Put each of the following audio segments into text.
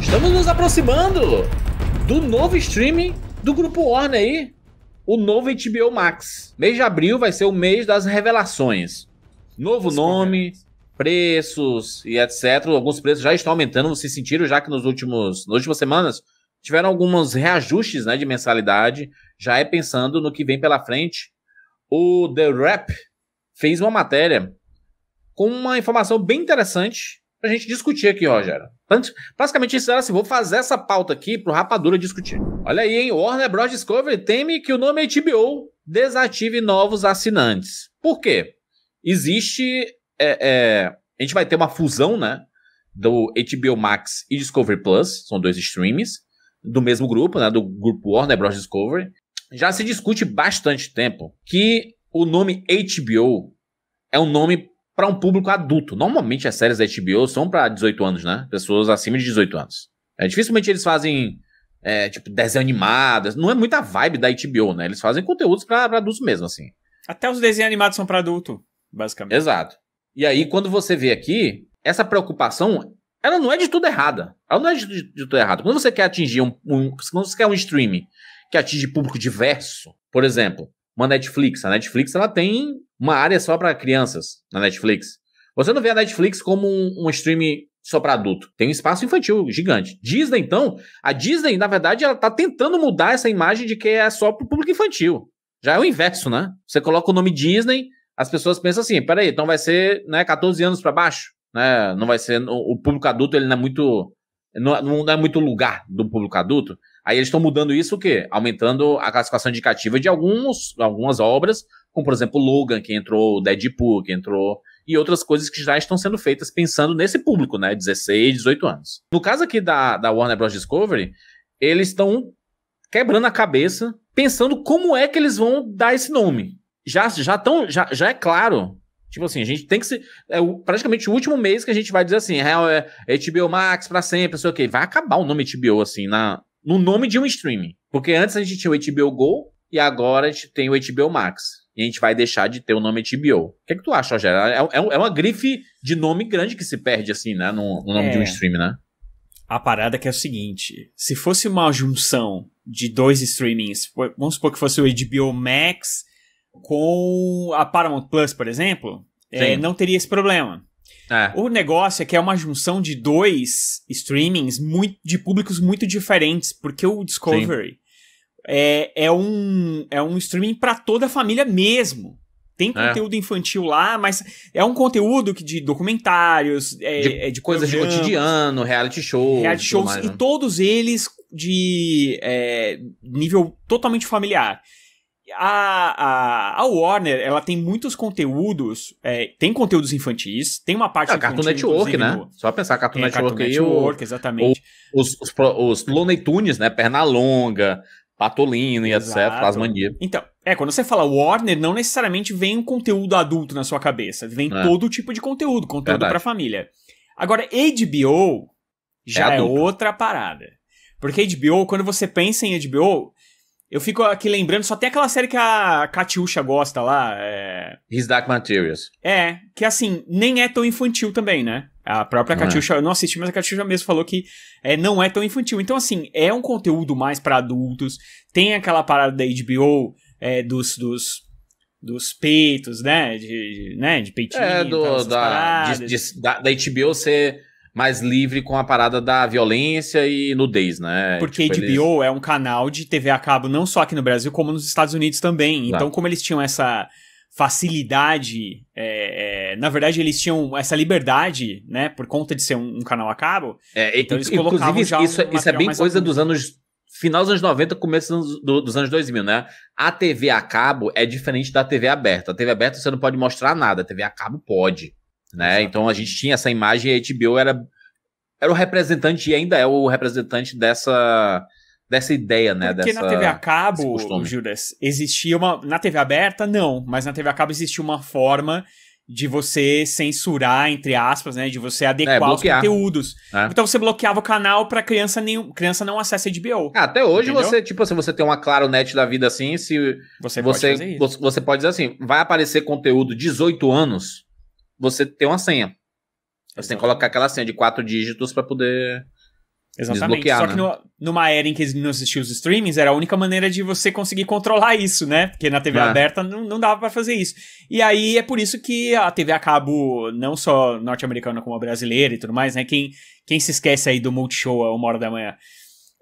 Estamos nos aproximando do novo streaming do Grupo Warner aí. O novo HBO Max. Mês de abril vai ser o mês das revelações. Novo nome, preços e etc. Alguns preços já estão aumentando, vocês sentiram já que nos últimos, nas últimas semanas tiveram alguns reajustes né, de mensalidade, já é pensando no que vem pela frente. O The Rap fez uma matéria com uma informação bem interessante pra gente discutir aqui, Rogério. Basicamente isso era assim, vou fazer essa pauta aqui pro Rapadura discutir. Olha aí, hein, Warner Bros. Discovery teme que o nome HBO desative novos assinantes. Por quê? Existe, é, é, a gente vai ter uma fusão, né, do HBO Max e Discovery Plus, são dois streams, do mesmo grupo, né, do grupo Warner Bros. Discovery. Já se discute bastante tempo que o nome HBO é um nome para um público adulto. Normalmente as séries da HBO são para 18 anos, né? Pessoas acima de 18 anos. É, dificilmente eles fazem, é, tipo, desenho animado. Não é muita vibe da HBO, né? Eles fazem conteúdos para adultos mesmo, assim. Até os desenhos animados são para adulto, basicamente. Exato. E aí, quando você vê aqui, essa preocupação, ela não é de tudo errada. Ela não é de, de, de tudo errada. Quando você quer atingir um, um, Quando você quer um streaming que atinge público diverso, por exemplo, uma Netflix. A Netflix, ela tem uma área só para crianças na Netflix. Você não vê a Netflix como um, um streaming só para adulto. Tem um espaço infantil gigante. Disney, então, a Disney, na verdade, ela tá tentando mudar essa imagem de que é só para o público infantil. Já é o inverso, né? Você coloca o nome Disney, as pessoas pensam assim: peraí, então vai ser né, 14 anos para baixo. Né? Não vai ser. O, público adulto ele não é muito. Não, não é muito lugar do público adulto. Aí eles estão mudando isso o quê? Aumentando a classificação indicativa de alguns, algumas obras como por exemplo Logan, que entrou, Deadpool, que entrou, e outras coisas que já estão sendo feitas pensando nesse público, né, 16, 18 anos. No caso aqui da, da Warner Bros. Discovery, eles estão quebrando a cabeça, pensando como é que eles vão dar esse nome. Já, já, tão, já, já é claro Tipo assim, a gente tem que se. É praticamente o último mês que a gente vai dizer assim, é, é, é HBO Max pra sempre, não sei o quê. Vai acabar o nome HBO, assim, na, no nome de um streaming. Porque antes a gente tinha o HBO Go e agora a gente tem o HBO Max e a gente vai deixar de ter o nome HBO. O que, é que tu acha, Rogério? É, é, é, uma grife de nome grande que se perde, assim, né? No, no nome é. de um é. stream, né? A parada é que é o seguinte: se fosse uma junção de dois streamings, vamos supor que fosse o HBO Max com a Paramount Plus, por exemplo, é, não teria esse problema. É. O negócio é que é uma junção de dois streamings muito, de públicos muito diferentes, porque o Discovery. Sim é, é, um, é um streaming para toda a família mesmo. Tem é. conteúdo é. infantil lá, mas é um conteúdo que de documentários, é, de, é de coisas de cotidiano, reality shows. Reality shows, mais, e né? todos eles de é, nível totalmente familiar. A, a, a, Warner, ela tem muitos conteúdos, é, tem conteúdos infantis, tem uma parte... É, Cartoon Network, né? No... Só pensar Cartoon é, Network Cartoon Network, e o, exatamente. O, os, os, os, Looney Tunes, né? Pernalonga, Patolino e etc, mania. Então, é, quando você fala Warner, não necessariamente vem um conteúdo adulto na sua cabeça. Vem é. todo tipo de conteúdo, conteúdo para família. Agora, HBO já é, é, outra parada. Porque HBO, quando você pensa em HBO, eu fico aqui lembrando, só tem aquela série que a Katiusha gosta lá. É... His Dark Materials. É, que assim, nem é tão infantil também, né? A própria não é. eu não assisti, mas a Catiuxa mesmo falou que é, não é tão infantil. Então, assim, é um conteúdo mais para adultos. Tem aquela parada da HBO é, dos, dos, dos peitos, né? De, de né? de peitinho. É, do, da, de, de, da, da HBO ser mais livre com a parada da violência e nudez, né? Porque tipo, HBO eles... é um canal de TV a cabo não só aqui no Brasil, como nos Estados Unidos também. Tá. Então, como eles tinham essa facilidade, é, é, na verdade eles tinham essa liberdade, né, por conta de ser um, um canal a cabo. É, então eles colocavam já isso, um isso é bem coisa dos anos final dos anos 90, começo dos anos, do, dos anos 2000, né? A TV a cabo é diferente da TV aberta. A TV aberta você não pode mostrar nada, a TV a cabo pode, né? Então a gente tinha essa imagem e a HBO era era o representante e ainda é o representante dessa dessa ideia, né? Porque dessa, na TV a cabo, Judas, existia uma. Na TV aberta, não, mas na TV a cabo existia uma forma de você censurar, entre aspas, né? De você adequar é, os conteúdos. É. Então você bloqueava o canal pra criança nenhum, criança não acessa HBO. Ah, até hoje entendeu? você, tipo, se assim, você tem uma claro net da vida assim, se você, você pode você, pode dizer assim, vai aparecer conteúdo 18 anos, você tem uma senha. Você tem que colocar aquela senha de quatro dígitos para poder Exatamente. Só né? que né? numa era em que não existiam os streamings, era a única maneira de você conseguir controlar isso, né? Porque na TV é. aberta não, não dava para fazer isso. E aí é por isso que a TV a cabo, não só norte-americana como a brasileira e tudo mais, né? Quem, quem se esquece aí do Multishow a uma hora da manhã?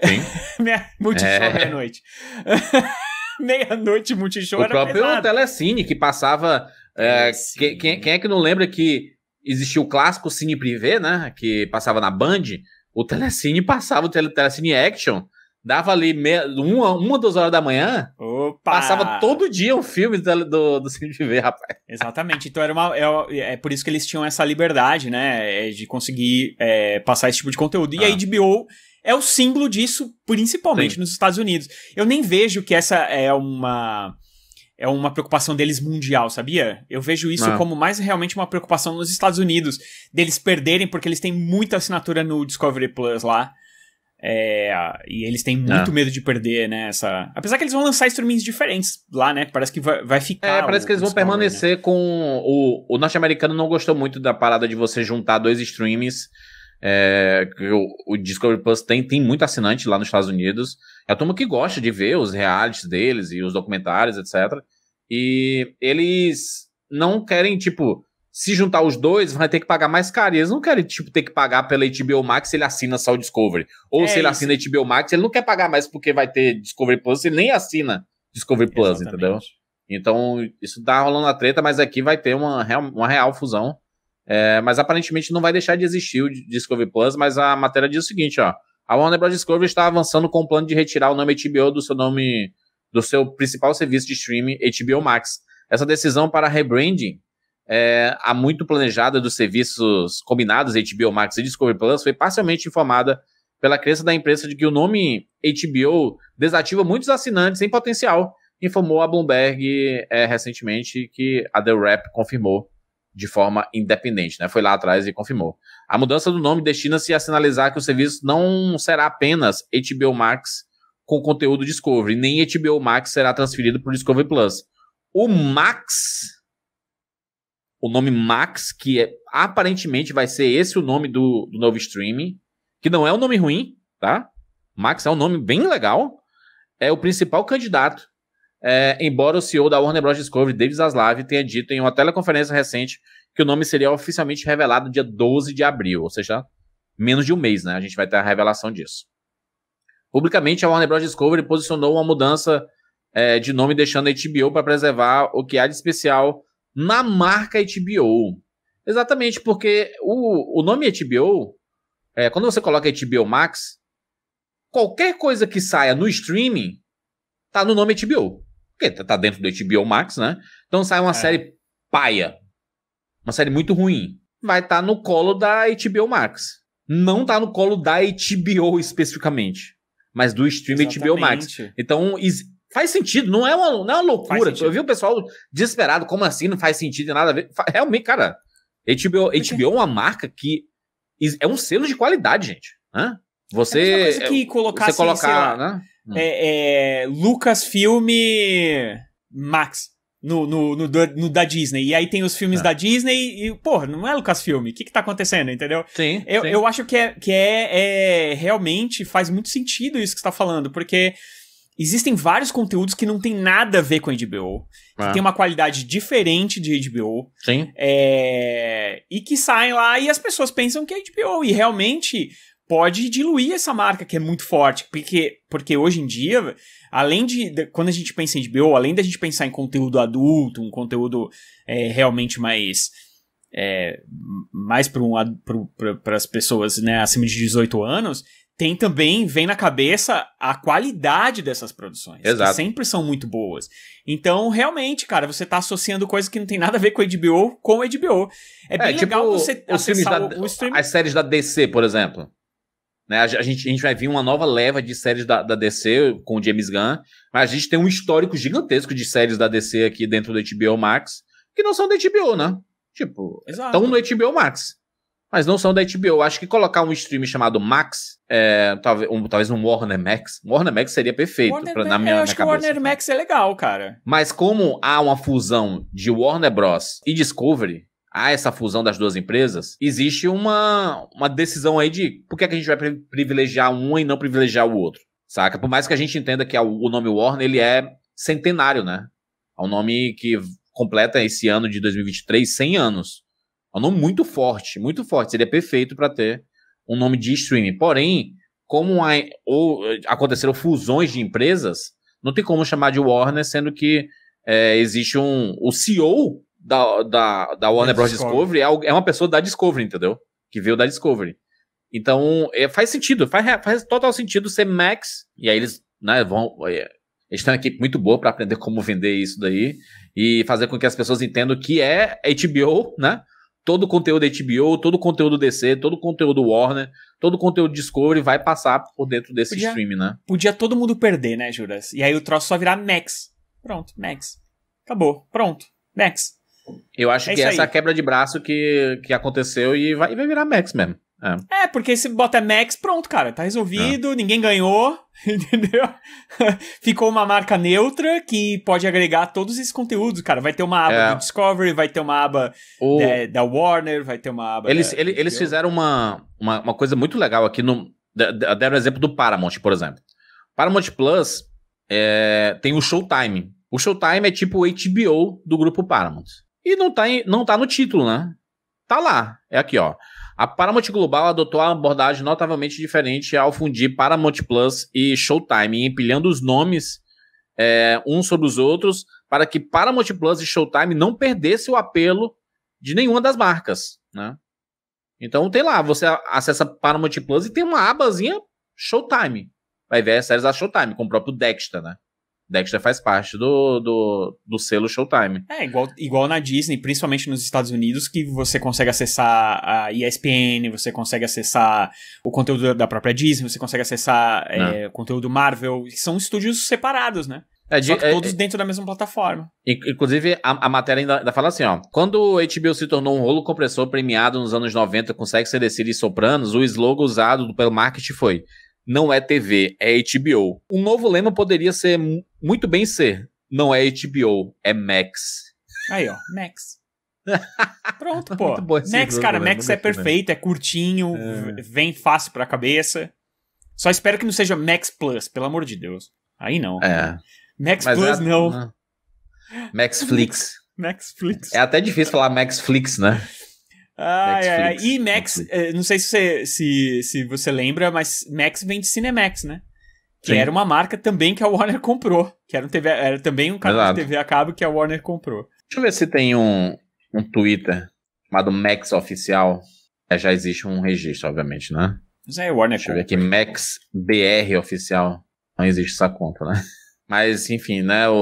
Multishow é. meia-noite. meia-noite Multishow o era próprio pesado. Telecine que passava... É, quem, quem é que não lembra que existia o clássico Cine Privé, né? Que passava na Band o Telecine passava o Telecine Action, dava ali meia, uma, uma, duas horas da manhã, Opa! passava todo dia um filme do, do, do Cine TV, rapaz. Exatamente, então era uma, é, é, por isso que eles tinham essa liberdade, né, é, de conseguir é, passar esse tipo de conteúdo. E ah. a HBO é o símbolo disso, principalmente Sim. nos Estados Unidos. Eu nem vejo que essa é uma é uma preocupação deles mundial, sabia? Eu vejo isso ah. como mais realmente uma preocupação nos Estados Unidos, deles perderem, porque eles têm muita assinatura no Discovery Plus lá. É, e eles têm muito ah. medo de perder, né? Essa... Apesar que eles vão lançar streamings diferentes lá, né? Parece que vai, vai ficar. É, parece o, que eles vão né. permanecer né? com. O, o norte-americano não gostou muito da parada de você juntar dois streamings. É, o, o Discovery Plus tem, tem muito assinante lá nos Estados Unidos. É a turma que gosta de ver os realities deles e os documentários, etc. E eles não querem, tipo, se juntar os dois, vai ter que pagar mais caro. E eles não querem, tipo, ter que pagar pela HBO Max se ele assina só o Discovery. Ou é se ele isso. assina HBO Max, ele não quer pagar mais porque vai ter Discovery Plus, ele nem assina Discovery Plus, Exatamente. entendeu? Então, isso tá rolando a treta, mas aqui vai ter uma real, uma real fusão. É, mas aparentemente não vai deixar de existir o Discovery Plus, mas a matéria diz o seguinte, ó a Warner Bros. Discovery está avançando com o plano de retirar o nome HBO do seu nome do seu principal serviço de streaming, HBO Max. Essa decisão para rebranding é, a muito planejada dos serviços combinados HBO Max e Discovery Plus foi parcialmente informada pela crença da imprensa de que o nome HBO desativa muitos assinantes em potencial, informou a Bloomberg é, recentemente que a The Rap confirmou de forma independente, né? Foi lá atrás e confirmou. A mudança do nome destina-se a sinalizar que o serviço não será apenas HBO Max com conteúdo Discovery, nem HBO Max será transferido para o Discovery Plus. O Max, o nome Max, que é, aparentemente vai ser esse o nome do, do novo streaming, que não é um nome ruim, tá? Max é um nome bem legal, é o principal candidato é, embora o CEO da Warner Bros. Discovery, David Zaslav, tenha dito em uma teleconferência recente que o nome seria oficialmente revelado dia 12 de abril, ou seja, menos de um mês, né? A gente vai ter a revelação disso. Publicamente, a Warner Bros. Discovery posicionou uma mudança é, de nome, deixando a HBO para preservar o que há de especial na marca HBO. Exatamente, porque o, o nome HBO, é, quando você coloca HBO Max, qualquer coisa que saia no streaming tá no nome HBO. Porque tá, tá dentro do HBO Max, né? Então sai uma é. série paia. Uma série muito ruim. Vai estar tá no colo da HBO Max. Não tá no colo da HBO especificamente. Mas do stream Exatamente. HBO Max. Então, faz sentido, não é uma, não é uma loucura. Eu vi o pessoal desesperado, como assim? Não faz sentido nada a ver. Realmente, cara, HBO, é. HBO é uma marca que é um selo de qualidade, gente. Hã? Você. É que é, colocasse, você assim, colocar. Lá, né? Hum. É, é, Lucas Filme Max. No, no, no, no, da Disney. E aí tem os filmes tá. da Disney e, porra, não é Lucas Filme O que que tá acontecendo, entendeu? Sim. Eu, sim. eu acho que, é, que é, é, Realmente faz muito sentido isso que você tá falando, porque existem vários conteúdos que não tem nada a ver com HBO. Ah. Que tem uma qualidade diferente de HBO. Sim. É, e que saem lá e as pessoas pensam que é HBO. E realmente pode diluir essa marca que é muito forte, porque, porque hoje em dia, além de, de quando a gente pensa em HBO, além da gente pensar em conteúdo adulto, um conteúdo é, realmente mais é, mais para um, as pessoas né, acima de 18 anos, tem também, vem na cabeça a qualidade dessas produções. Exato. Que sempre são muito boas. Então, realmente, cara, você está associando coisa que não tem nada a ver com a HBO com a HBO. É, é bem tipo legal você acessar da, o, o streaming. As séries da DC, por exemplo. Né? A, gente, a gente vai vir uma nova leva de séries da, da DC com o James Gunn, mas a gente tem um histórico gigantesco de séries da DC aqui dentro do HBO Max, que não são da HBO, né? Tipo, estão no HBO Max, mas não são da HBO. Acho que colocar um stream chamado Max, é, talvez, um, talvez um Warner Max, Warner Max seria perfeito Warner, pra, na minha, eu acho minha que Warner assim. Max é legal, cara. Mas como há uma fusão de Warner Bros. e Discovery, a essa fusão das duas empresas, existe uma, uma decisão aí de por que, é que a gente vai privilegiar um e não privilegiar o outro, saca? Por mais que a gente entenda que o nome Warner ele é centenário, né? É um nome que completa esse ano de 2023 100 anos. É um nome muito forte, muito forte. Seria perfeito para ter um nome de streaming. Porém, como a, ou, aconteceram fusões de empresas, não tem como chamar de Warner, sendo que é, existe um. O CEO da, da, da Warner Bros. Discovery, Discovery é, é, uma pessoa da Discovery, entendeu? Que veio da Discovery. Então, é, faz sentido, faz, faz total sentido ser Max, e aí eles né, vão. É, eles têm uma equipe muito boa para aprender como vender isso daí e fazer com que as pessoas entendam que é HBO, né? Todo o conteúdo é HBO, todo o conteúdo DC, todo o conteúdo Warner, todo o conteúdo Discovery vai passar por dentro desse podia, stream, né? Podia todo mundo perder, né, Juras? E aí o troço só virar Max. Pronto, Max. Acabou. Pronto, Max. Eu acho é que essa é a quebra de braço que, que aconteceu e vai, vai virar Max mesmo. É. é. porque se bota Max, pronto, cara, tá resolvido, é. ninguém ganhou, entendeu? Ficou uma marca neutra que pode agregar todos esses conteúdos, cara. Vai ter uma aba é. do Discovery, vai ter uma aba o... da, da, Warner, vai ter uma aba. Eles, da, eles fizeram uma, uma, uma, coisa muito legal aqui. No, deram o exemplo do Paramount, por exemplo. Paramount Plus é, tem o Showtime. O Showtime é tipo o HBO do grupo Paramount. E não tá, em, não tá no título, né? Tá lá. É aqui, ó. A Paramount Global adotou uma abordagem notavelmente diferente ao fundir Paramount Plus e Showtime, empilhando os nomes é, uns sobre os outros, para que Paramount Plus e Showtime não perdesse o apelo de nenhuma das marcas, né? Então tem lá, você acessa Paramount Plus e tem uma abazinha Showtime. Vai ver as séries da Showtime, com o próprio Dexter, né? Dexter faz parte do, do, do, selo Showtime. É, igual, igual na Disney, principalmente nos Estados Unidos, que você consegue acessar a ESPN, você consegue acessar o conteúdo da própria Disney, você consegue acessar é, o né. conteúdo Marvel. São estúdios separados, né? É, de, é, todos é, dentro da mesma plataforma. Inclusive, a, a matéria ainda, ainda, fala assim, ó. Quando o HBO se tornou um rolo compressor premiado nos anos 90 com Sex and the City e Sopranos, o slogan usado pelo marketing foi não é TV, é HBO. Um novo lema poderia ser muito bem ser, não é HBO, é Max. Aí, ó, Max. Pronto, pô. Max, cara, né? Max é né? perfeito, é curtinho, é. vem fácil pra cabeça. Só espero que não seja Max Plus, pelo amor de Deus. Aí não. É. Max Mas Plus, é... não. Max Flix. Max Flix. É até difícil falar Max Flix, né? Ah, é. E Max, Netflix. Eh, não sei se você, se, se você lembra, mas Max vem de Cinemax, né? Que Sim. era uma marca também que a Warner comprou. Que era, um TV, era também um canal de TV a cabo que a Warner comprou. Deixa eu ver se tem um, um Twitter chamado Max Oficial. É, já existe um registro, obviamente, né? Mas é Warner Deixa eu ver aqui, Max BR Oficial. Não existe essa conta, né? Mas, enfim, né? o,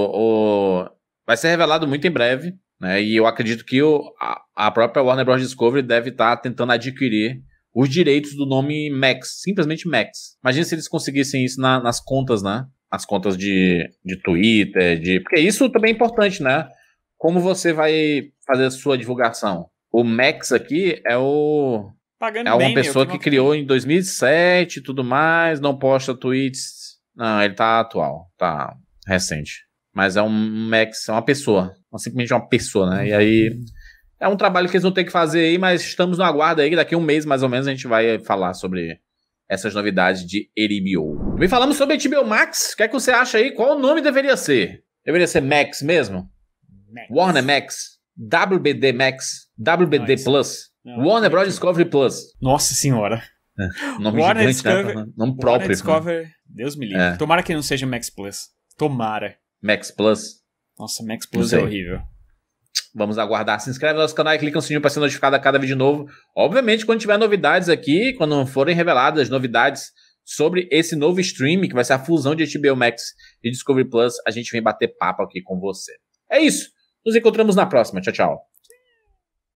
o... Vai ser revelado muito em breve né? E eu acredito que o, a, a, própria Warner Bros. Discovery deve estar tá tentando adquirir os direitos do nome Max, simplesmente Max. Imagina se eles conseguissem isso na, nas contas, né? As contas de, de Twitter, de. Porque isso também é importante, né? Como você vai fazer a sua divulgação? O Max aqui é o. Pagando é uma bem, pessoa que, que criou em 2007 e tudo mais, não posta tweets. Não, ele tá atual, tá recente. Mas é um Max, é uma pessoa. É simplesmente uma pessoa, né? E aí. É um trabalho que eles vão ter que fazer aí, mas estamos no aguardo aí. Daqui a um mês, mais ou menos, a gente vai falar sobre essas novidades de HBO. Me falamos sobre HBO Max. O que é que você acha aí? Qual o nome deveria ser? Deveria ser Max mesmo? Max. Warner Max? WBD Max? WBD Plus? Não, Warner Bros. Discovery Plus. Nossa senhora. É, nome Warner gigante, Discover... né? Nome próprio. Warner né? Discovery... Deus me livre. É. Tomara que não seja Max Plus. Tomara. Max Plus. Nossa, Max Plus é horrível. Vamos aguardar. Se inscreve no nosso canal e clica no sininho para ser notificado a cada vídeo novo. Obviamente, quando tiver novidades aqui, quando forem reveladas novidades sobre esse novo stream, que vai ser a fusão de HBO Max e Discovery Plus, a gente vem bater papo aqui com você. É isso. Nos encontramos na próxima. Tchau, tchau.